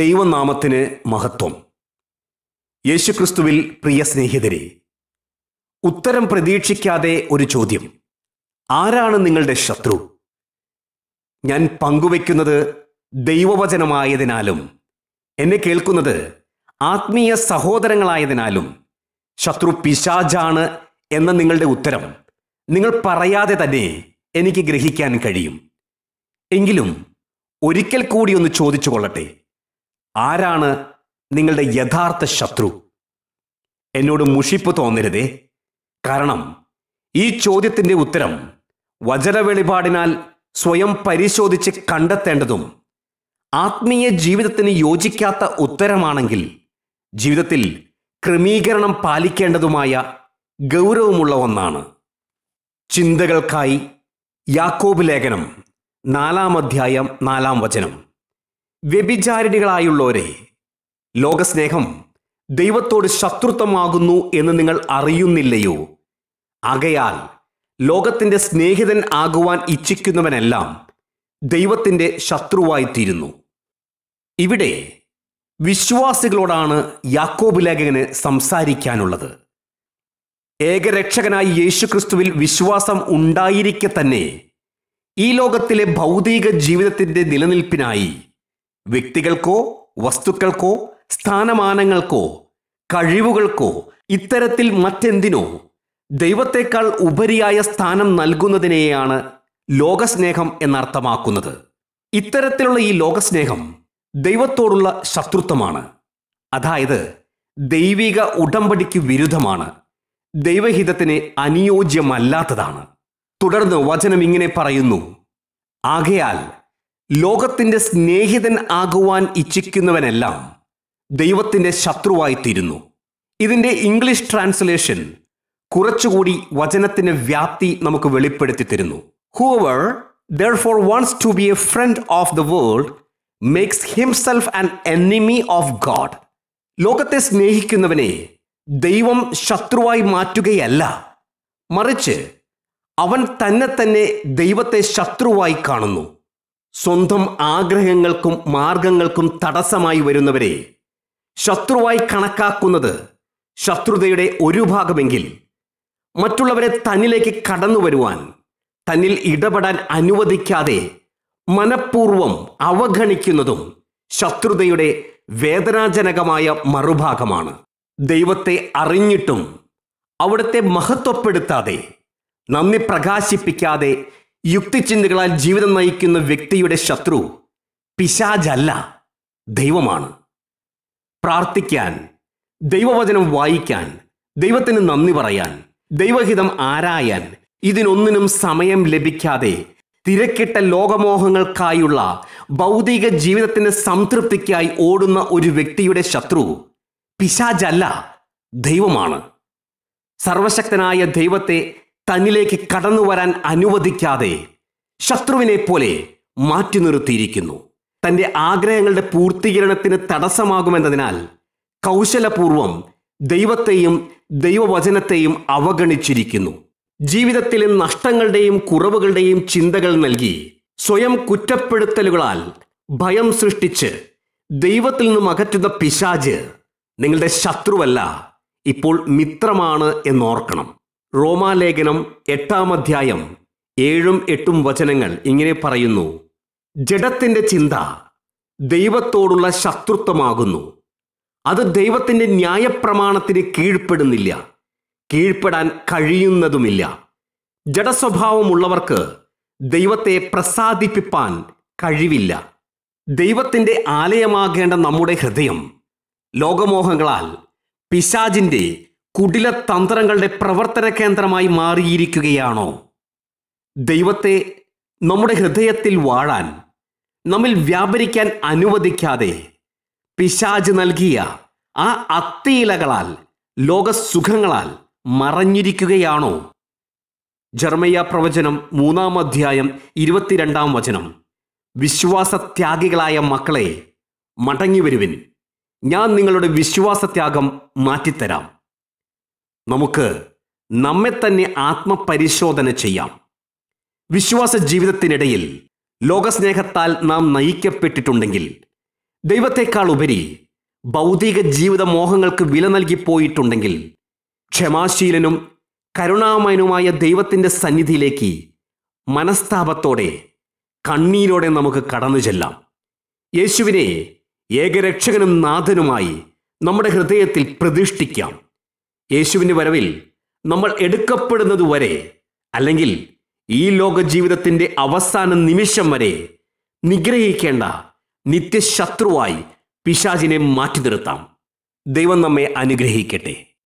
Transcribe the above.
ദൈവനാമത്തിന് മഹത്വം യേശുക്രിസ്തുവിൽ പ്രിയ സ്നേഹിതരെ ഉത്തരം പ്രതീക്ഷിക്കാതെ ഒരു ചോദ്യം ആരാണ് നിങ്ങളുടെ ശത്രു ഞാൻ പങ്കുവയ്ക്കുന്നത് ദൈവവചനമായതിനാലും എന്നെ കേൾക്കുന്നത് ആത്മീയ സഹോദരങ്ങളായതിനാലും ശത്രു പിശാജാണ് എന്ന നിങ്ങളുടെ ഉത്തരം നിങ്ങൾ പറയാതെ തന്നെ എനിക്ക് ഗ്രഹിക്കാൻ കഴിയും എങ്കിലും ഒരിക്കൽ കൂടി ഒന്ന് ചോദിച്ചു കൊള്ളട്ടെ ആരാണ് നിങ്ങളുടെ യഥാർത്ഥ ശത്രു എന്നോട് മുഷിപ്പ് തോന്നരുതേ കാരണം ഈ ചോദ്യത്തിൻ്റെ ഉത്തരം വചന സ്വയം പരിശോധിച്ച് കണ്ടെത്തേണ്ടതും ആത്മീയ ജീവിതത്തിന് യോജിക്കാത്ത ഉത്തരമാണെങ്കിൽ ജീവിതത്തിൽ ക്രമീകരണം പാലിക്കേണ്ടതുമായ ഗൗരവമുള്ള ഒന്നാണ് ചിന്തകൾക്കായി യാക്കോബ് ലേഖനം നാലാം അധ്യായം നാലാം വചനം വ്യഭിചാരിണികളായുള്ളവരെ ലോകസ്നേഹം ദൈവത്തോട് ശത്രുത്വമാകുന്നു എന്ന് നിങ്ങൾ അറിയുന്നില്ലയോ ആകയാൽ ലോകത്തിൻ്റെ സ്നേഹിതൻ ആകുവാൻ ഇച്ഛിക്കുന്നവനെല്ലാം ദൈവത്തിൻ്റെ ശത്രുവായിത്തീരുന്നു ഇവിടെ വിശ്വാസികളോടാണ് യാക്കോബ് ലേഖകന് സംസാരിക്കാനുള്ളത് ഏകരക്ഷകനായ യേശുക്രിസ്തുവിൽ വിശ്വാസം ഉണ്ടായിരിക്കെ തന്നെ ഈ ലോകത്തിലെ ഭൗതിക ജീവിതത്തിൻ്റെ നിലനിൽപ്പിനായി വ്യക്തികൾക്കോ വസ്തുക്കൾക്കോ സ്ഥാനമാനങ്ങൾക്കോ കഴിവുകൾക്കോ ഇത്തരത്തിൽ മറ്റെന്തിനോ ദൈവത്തെക്കാൾ ഉപരിയായ സ്ഥാനം നൽകുന്നതിനെയാണ് ലോകസ്നേഹം എന്നർത്ഥമാക്കുന്നത് ഇത്തരത്തിലുള്ള ഈ ലോകസ്നേഹം ദൈവത്തോടുള്ള ശത്രുത്വമാണ് അതായത് ദൈവിക ഉടമ്പടിക്ക് വിരുദ്ധമാണ് ദൈവഹിതത്തിന് അനുയോജ്യമല്ലാത്തതാണ് തുടർന്ന് വചനം ഇങ്ങനെ പറയുന്നു ആകയാൽ ലോകത്തിൻ്റെ സ്നേഹിതൻ ആകുവാൻ ഇച്ഛിക്കുന്നവനെല്ലാം ദൈവത്തിൻ്റെ ശത്രുവായിത്തീരുന്നു ഇതിൻ്റെ ഇംഗ്ലീഷ് ട്രാൻസ്ലേഷൻ കുറച്ചുകൂടി വചനത്തിൻ്റെ വ്യാപ്തി നമുക്ക് വെളിപ്പെടുത്തി തരുന്നു whoever therefore wants to be a friend of the world makes himself an enemy of God ലോകത്തെ സ്നേഹിക്കുന്നവനെ ദൈവം ശത്രുവായി മാറ്റുകയല്ല മറിച്ച് അവൻ തന്നെ തന്നെ ദൈവത്തെ ശത്രുവായി കാണുന്നു സ്വന്തം ആഗ്രഹങ്ങൾക്കും മാർഗങ്ങൾക്കും തടസ്സമായി വരുന്നവരെ ശത്രുവായി കണക്കാക്കുന്നത് ശത്രുതയുടെ ഒരു ഭാഗമെങ്കിൽ മറ്റുള്ളവരെ തന്നിലേക്ക് കടന്നു വരുവാൻ തന്നിൽ ഇടപെടാൻ അനുവദിക്കാതെ മനഃപൂർവം അവഗണിക്കുന്നതും ശത്രുതയുടെ വേദനാജനകമായ മറുഭാഗമാണ് ദൈവത്തെ അറിഞ്ഞിട്ടും അവിടുത്തെ മഹത്വപ്പെടുത്താതെ നന്ദി പ്രകാശിപ്പിക്കാതെ യുക്തിചിന്തകളാൽ ജീവിതം നയിക്കുന്ന വ്യക്തിയുടെ ശത്രു പിശാജല്ല ദൈവമാണ് പ്രാർത്ഥിക്കാൻ ദൈവവചനം വായിക്കാൻ ദൈവത്തിന് നന്ദി പറയാൻ ദൈവഹിതം ആരായാൻ ഇതിനൊന്നിനും സമയം ലഭിക്കാതെ തിരക്കിട്ട ലോകമോഹങ്ങൾക്കായുള്ള ഭൗതിക ജീവിതത്തിൻ്റെ സംതൃപ്തിക്കായി ഓടുന്ന ഒരു വ്യക്തിയുടെ ശത്രു പിശാജല്ല ദൈവമാണ് സർവശക്തനായ ദൈവത്തെ തന്നിലേക്ക് കടന്നു വരാൻ അനുവദിക്കാതെ ശത്രുവിനെ പോലെ മാറ്റി നിർത്തിയിരിക്കുന്നു തൻ്റെ ആഗ്രഹങ്ങളുടെ പൂർത്തീകരണത്തിന് തടസ്സമാകുമെന്നതിനാൽ കൗശലപൂർവം ദൈവത്തെയും ദൈവവചനത്തെയും അവഗണിച്ചിരിക്കുന്നു ജീവിതത്തിലെ നഷ്ടങ്ങളുടെയും കുറവുകളുടെയും ചിന്തകൾ നൽകി സ്വയം കുറ്റപ്പെടുത്തലുകളാൽ ഭയം സൃഷ്ടിച്ച് ദൈവത്തിൽ നിന്നും അകറ്റുന്ന പിശാജ് നിങ്ങളുടെ ശത്രുവല്ല ഇപ്പോൾ മിത്രമാണ് എന്നോർക്കണം റോമാലേഖനം എട്ടാം അധ്യായം ഏഴും എട്ടും വചനങ്ങൾ ഇങ്ങനെ പറയുന്നു ജഡത്തിൻ്റെ ചിന്ത ദൈവത്തോടുള്ള ശത്രുത്വമാകുന്നു അത് ദൈവത്തിൻ്റെ ന്യായപ്രമാണത്തിന് കീഴ്പ്പെടുന്നില്ല കീഴ്പ്പെടാൻ കഴിയുന്നതുമില്ല ജഡസ്വഭാവമുള്ളവർക്ക് ദൈവത്തെ പ്രസാദിപ്പിപ്പാൻ കഴിവില്ല ദൈവത്തിൻ്റെ ആലയമാകേണ്ട നമ്മുടെ ഹൃദയം ലോകമോഹങ്ങളാൽ പിശാജിൻ്റെ കുടില തന്ത്രങ്ങളുടെ പ്രവർത്തന കേന്ദ്രമായി മാറിയിരിക്കുകയാണോ ദൈവത്തെ നമ്മുടെ ഹൃദയത്തിൽ വാഴാൻ നമ്മിൽ വ്യാപരിക്കാൻ അനുവദിക്കാതെ പിശാജ് നൽകിയ ആ അത്തിയിലകളാൽ ലോകസുഖങ്ങളാൽ മറഞ്ഞിരിക്കുകയാണോ ജർമ്മയ പ്രവചനം മൂന്നാം അധ്യായം ഇരുപത്തിരണ്ടാം വചനം വിശ്വാസത്യാഗികളായ മക്കളെ മടങ്ങിവരുവിൻ ഞാൻ നിങ്ങളുടെ വിശ്വാസത്യാഗം മാറ്റിത്തരാം നമുക്ക് നമ്മെ തന്നെ ആത്മപരിശോധന ചെയ്യാം വിശ്വാസ ജീവിതത്തിനിടയിൽ ലോകസ്നേഹത്താൽ നാം നയിക്കപ്പെട്ടിട്ടുണ്ടെങ്കിൽ ദൈവത്തെക്കാൾ ഉപരി ഭൗതിക ജീവിത മോഹങ്ങൾക്ക് വില നൽകിപ്പോയിട്ടുണ്ടെങ്കിൽ ക്ഷമാശീലനും കരുണാമയനുമായ ദൈവത്തിൻ്റെ സന്നിധിയിലേക്ക് മനസ്താപത്തോടെ കണ്ണീരോടെ നമുക്ക് കടന്നു ചെല്ലാം യേശുവിനെ ഏകരക്ഷകനും നാഥനുമായി നമ്മുടെ ഹൃദയത്തിൽ പ്രതിഷ്ഠിക്കാം യേശുവിൻ്റെ വരവിൽ നമ്മൾ എടുക്കപ്പെടുന്നത് വരെ അല്ലെങ്കിൽ ഈ ലോക ജീവിതത്തിൻ്റെ അവസാന നിമിഷം വരെ നിഗ്രഹിക്കേണ്ട നിത്യശത്രുവായി പിശാചിനെ മാറ്റി നിർത്താം ദൈവം നമ്മെ അനുഗ്രഹിക്കട്ടെ